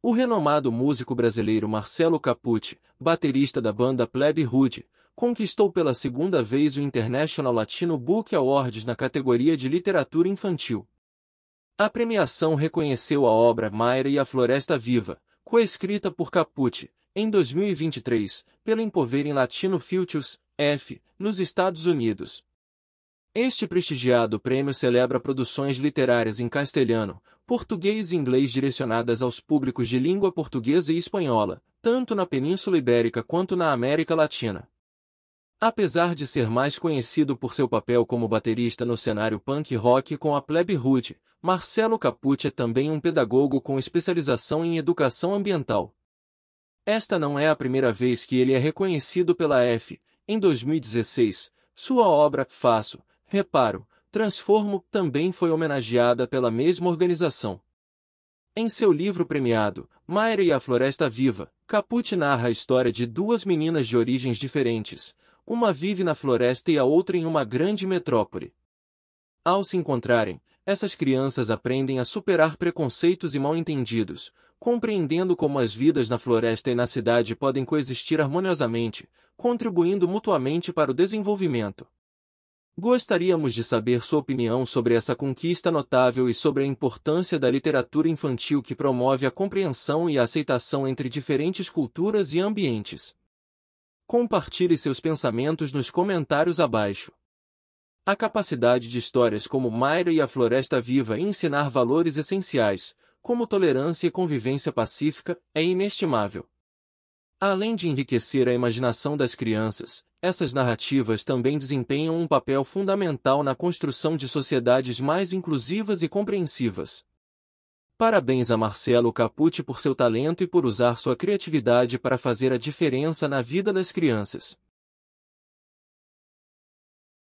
O renomado músico brasileiro Marcelo Capucci, baterista da banda Plebe Rude, conquistou pela segunda vez o International Latino Book Awards na categoria de literatura infantil. A premiação reconheceu a obra Mayra e a Floresta Viva, coescrita por Capucci, em 2023, pelo Empoverem Latino Futures, F, nos Estados Unidos, este prestigiado prêmio celebra produções literárias em castelhano, português e inglês direcionadas aos públicos de língua portuguesa e espanhola, tanto na Península Ibérica quanto na América Latina. Apesar de ser mais conhecido por seu papel como baterista no cenário punk rock com a Plebe Hood, Marcelo Capucci é também um pedagogo com especialização em educação ambiental. Esta não é a primeira vez que ele é reconhecido pela F. Em 2016, sua obra Faço, Reparo, Transformo também foi homenageada pela mesma organização. Em seu livro premiado, Maire e a Floresta Viva, Caput narra a história de duas meninas de origens diferentes. Uma vive na floresta e a outra em uma grande metrópole. Ao se encontrarem, essas crianças aprendem a superar preconceitos e mal-entendidos, compreendendo como as vidas na floresta e na cidade podem coexistir harmoniosamente, contribuindo mutuamente para o desenvolvimento. Gostaríamos de saber sua opinião sobre essa conquista notável e sobre a importância da literatura infantil que promove a compreensão e a aceitação entre diferentes culturas e ambientes. Compartilhe seus pensamentos nos comentários abaixo. A capacidade de histórias como Mayra e a Floresta Viva em ensinar valores essenciais, como tolerância e convivência pacífica, é inestimável. Além de enriquecer a imaginação das crianças, essas narrativas também desempenham um papel fundamental na construção de sociedades mais inclusivas e compreensivas. Parabéns a Marcelo Capucci por seu talento e por usar sua criatividade para fazer a diferença na vida das crianças.